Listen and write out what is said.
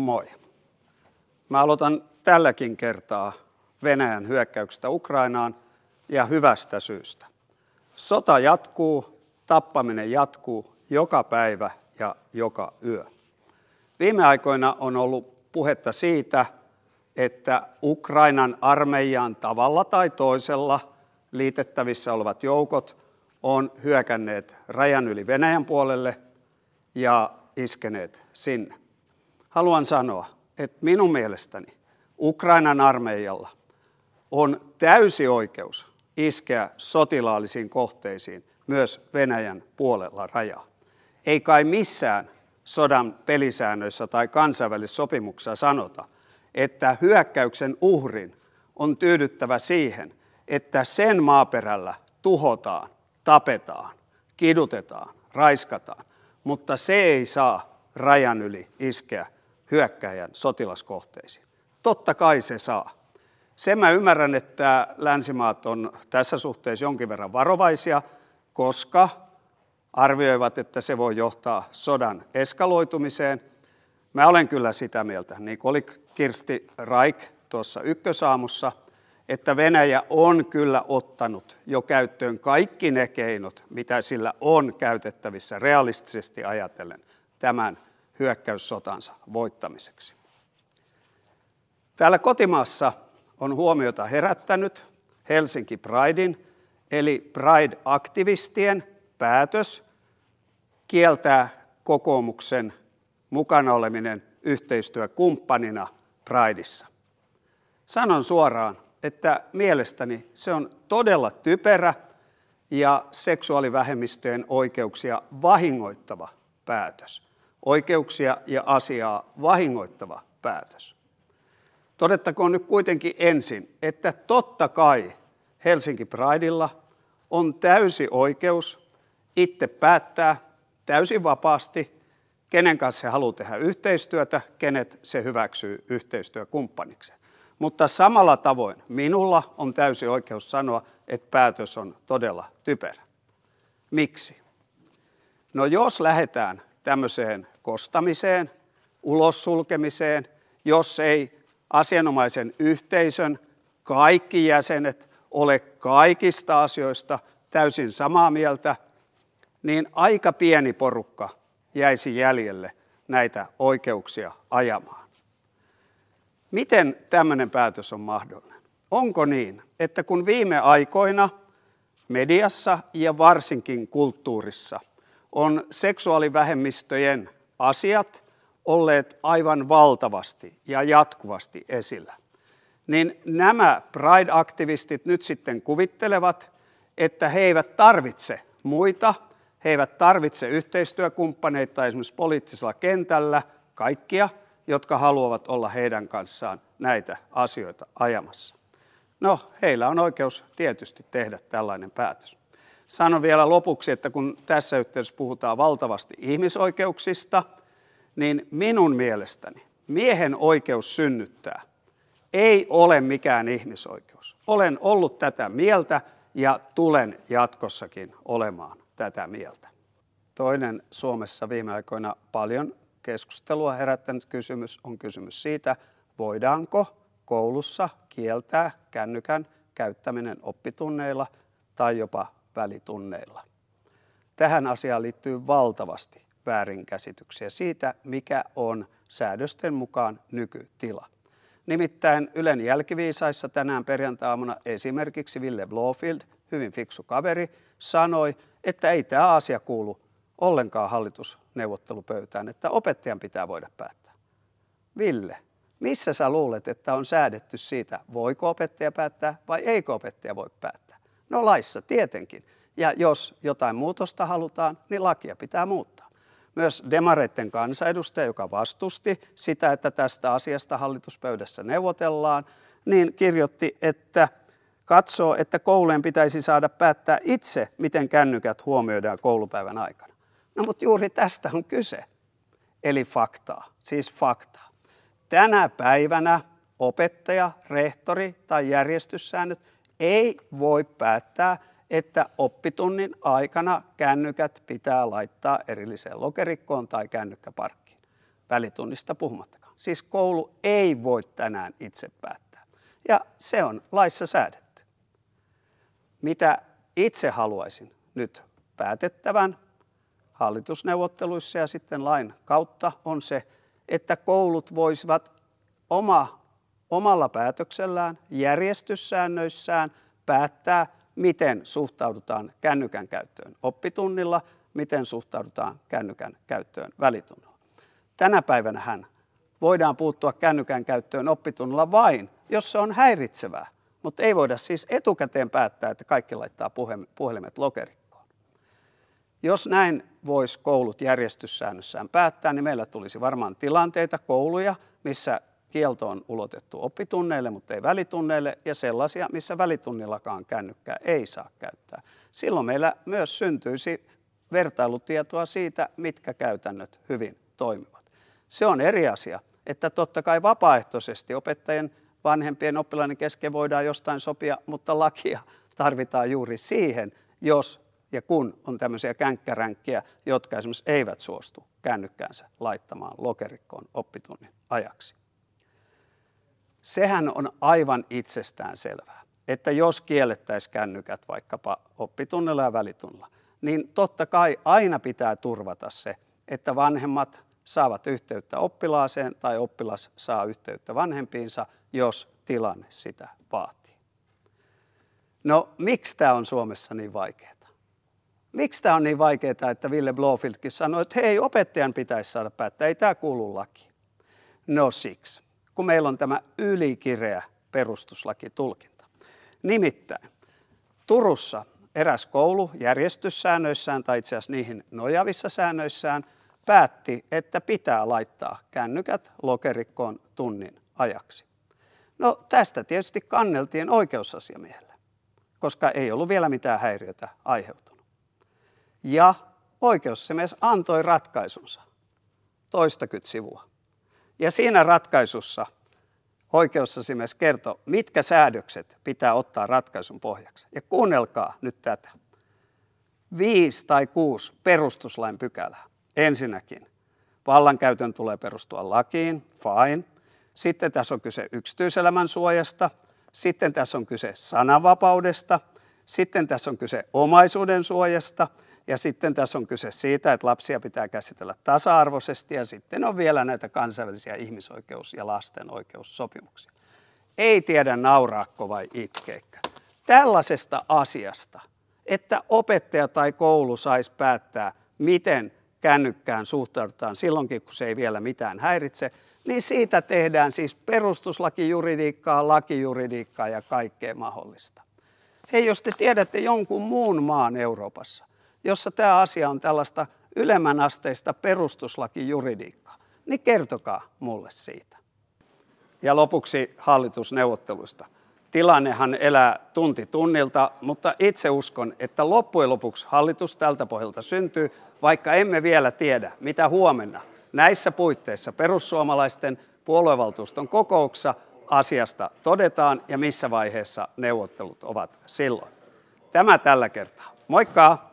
moi. Mä aloitan tälläkin kertaa Venäjän hyökkäyksestä Ukrainaan ja hyvästä syystä. Sota jatkuu, tappaminen jatkuu joka päivä ja joka yö. Viime aikoina on ollut puhetta siitä, että Ukrainan armeijaan tavalla tai toisella liitettävissä olevat joukot on hyökänneet rajan yli Venäjän puolelle ja iskeneet sinne haluan sanoa, että minun mielestäni Ukrainan armeijalla on täysi oikeus iskeä sotilaallisiin kohteisiin myös Venäjän puolella rajaa. Ei kai missään sodan pelisäännöissä tai kansainvälisissä sopimuksissa sanota, että hyökkäyksen uhrin on tyydyttävä siihen, että sen maaperällä tuhotaan, tapetaan, kidutetaan, raiskataan, mutta se ei saa rajan yli iskeä hyökkäjän sotilaskohteisiin. Totta kai se saa. Sen mä ymmärrän, että länsimaat on tässä suhteessa jonkin verran varovaisia, koska arvioivat, että se voi johtaa sodan eskaloitumiseen. Mä olen kyllä sitä mieltä, niin kuin oli Kirsti Raik tuossa ykkösaamussa, että Venäjä on kyllä ottanut jo käyttöön kaikki ne keinot, mitä sillä on käytettävissä realistisesti ajatellen tämän hyökkäyssotansa voittamiseksi. Täällä kotimaassa on huomiota herättänyt Helsinki Pridein eli Pride-aktivistien päätös kieltää kokoomuksen mukana oleminen yhteistyökumppanina Prideissa. Sanon suoraan, että mielestäni se on todella typerä ja seksuaalivähemmistöjen oikeuksia vahingoittava päätös oikeuksia ja asiaa vahingoittava päätös. Todettakoon nyt kuitenkin ensin, että totta kai Helsinki Prideilla on täysi oikeus itse päättää täysin vapaasti, kenen kanssa se haluaa tehdä yhteistyötä, kenet se hyväksyy yhteistyökumppaniksi. Mutta samalla tavoin minulla on täysi oikeus sanoa, että päätös on todella typerä. Miksi? No jos lähdetään tämmöiseen kostamiseen, ulos sulkemiseen, jos ei asianomaisen yhteisön kaikki jäsenet ole kaikista asioista täysin samaa mieltä, niin aika pieni porukka jäisi jäljelle näitä oikeuksia ajamaan. Miten tämmöinen päätös on mahdollinen? Onko niin, että kun viime aikoina mediassa ja varsinkin kulttuurissa – on seksuaalivähemmistöjen asiat olleet aivan valtavasti ja jatkuvasti esillä. Niin nämä Pride-aktivistit nyt sitten kuvittelevat, että he eivät tarvitse muita, he eivät tarvitse yhteistyökumppaneita esimerkiksi poliittisella kentällä, kaikkia, jotka haluavat olla heidän kanssaan näitä asioita ajamassa. No, heillä on oikeus tietysti tehdä tällainen päätös. Sanon vielä lopuksi, että kun tässä yhteydessä puhutaan valtavasti ihmisoikeuksista, niin minun mielestäni miehen oikeus synnyttää ei ole mikään ihmisoikeus. Olen ollut tätä mieltä ja tulen jatkossakin olemaan tätä mieltä. Toinen Suomessa viime aikoina paljon keskustelua herättänyt kysymys on kysymys siitä, voidaanko koulussa kieltää kännykän käyttäminen oppitunneilla tai jopa välitunneilla. Tähän asiaan liittyy valtavasti väärinkäsityksiä siitä, mikä on säädösten mukaan nykytila. Nimittäin Ylen jälkiviisaissa tänään perjantaamuna esimerkiksi Ville Blofield, hyvin fiksu kaveri, sanoi, että ei tämä asia kuulu ollenkaan hallitusneuvottelupöytään, että opettajan pitää voida päättää. Ville, missä sä luulet, että on säädetty siitä, voiko opettaja päättää vai eikö opettaja voi päättää? No laissa tietenkin. Ja jos jotain muutosta halutaan, niin lakia pitää muuttaa. Myös demareiden kansanedustaja, joka vastusti sitä, että tästä asiasta hallituspöydässä neuvotellaan, niin kirjoitti, että katsoo, että koulujen pitäisi saada päättää itse, miten kännykät huomioidaan koulupäivän aikana. No mutta juuri tästä on kyse. Eli faktaa, siis faktaa. Tänä päivänä opettaja, rehtori tai järjestyssäännöt ei voi päättää, että oppitunnin aikana kännykät pitää laittaa erilliseen lokerikkoon tai kännykkäparkkiin. Välitunnista puhumattakaan. Siis koulu ei voi tänään itse päättää. Ja se on laissa säädetty. Mitä itse haluaisin nyt päätettävän hallitusneuvotteluissa ja sitten lain kautta on se, että koulut voisivat oma omalla päätöksellään, järjestyssäännöissään päättää, miten suhtaudutaan kännykän käyttöön oppitunnilla, miten suhtaudutaan kännykän käyttöön välitunnilla. Tänä päivänä hän voidaan puuttua kännykän käyttöön oppitunnilla vain, jos se on häiritsevää, mutta ei voida siis etukäteen päättää, että kaikki laittaa puhelimet lokerikkoon. Jos näin voisi koulut järjestyssäännössään päättää, niin meillä tulisi varmaan tilanteita, kouluja, missä Kielto on ulotettu oppitunneille, mutta ei välitunneille ja sellaisia, missä välitunnillakaan kännykkää ei saa käyttää. Silloin meillä myös syntyisi vertailutietoa siitä, mitkä käytännöt hyvin toimivat. Se on eri asia, että totta kai vapaaehtoisesti opettajien, vanhempien, oppilaiden kesken voidaan jostain sopia, mutta lakia tarvitaan juuri siihen, jos ja kun on tämmöisiä känkkäränkkiä, jotka esimerkiksi eivät suostu kännykkäänsä laittamaan lokerikkoon oppitunnin ajaksi sehän on aivan itsestään selvää, että jos kiellettäisiin kännykät vaikkapa oppitunnilla ja välitunnilla, niin totta kai aina pitää turvata se, että vanhemmat saavat yhteyttä oppilaaseen tai oppilas saa yhteyttä vanhempiinsa, jos tilanne sitä vaatii. No miksi tämä on Suomessa niin vaikeaa? Miksi tämä on niin vaikeaa, että Ville Blofieldkin sanoi, että hei, opettajan pitäisi saada päättää, ei tämä kuulu laki. No siksi, kun meillä on tämä ylikireä perustuslakitulkinta. Nimittäin Turussa eräs koulu järjestyssäännöissään tai itse asiassa niihin nojavissa säännöissään päätti, että pitää laittaa kännykät lokerikkoon tunnin ajaksi. No tästä tietysti kanneltiin oikeusasiamiehelle, koska ei ollut vielä mitään häiriötä aiheutunut. Ja oikeusasiamies antoi ratkaisunsa toistakymmentä sivua. Ja siinä ratkaisussa oikeusasimies kertoo, mitkä säädökset pitää ottaa ratkaisun pohjaksi. Ja kuunnelkaa nyt tätä. Viisi tai kuusi perustuslain pykälää. Ensinnäkin vallankäytön tulee perustua lakiin, fine. Sitten tässä on kyse yksityiselämän suojasta. Sitten tässä on kyse sananvapaudesta. Sitten tässä on kyse omaisuuden suojasta – ja sitten tässä on kyse siitä, että lapsia pitää käsitellä tasa-arvoisesti ja sitten on vielä näitä kansainvälisiä ihmisoikeus- ja lasten oikeussopimuksia. Ei tiedä nauraakko vai itkeekö. Tällaisesta asiasta, että opettaja tai koulu saisi päättää, miten kännykkään suhtaudutaan silloinkin, kun se ei vielä mitään häiritse, niin siitä tehdään siis perustuslakijuridiikkaa, lakijuridiikkaa ja kaikkea mahdollista. Hei, jos te tiedätte jonkun muun maan Euroopassa, jossa tämä asia on tällaista ylemmän asteista perustuslakijuridiikkaa, niin kertokaa mulle siitä. Ja lopuksi hallitusneuvotteluista. Tilannehan elää tunti tunnilta, mutta itse uskon, että loppujen lopuksi hallitus tältä pohjalta syntyy, vaikka emme vielä tiedä, mitä huomenna näissä puitteissa perussuomalaisten puoluevaltuuston kokouksessa asiasta todetaan ja missä vaiheessa neuvottelut ovat silloin. Tämä tällä kertaa. Moikka!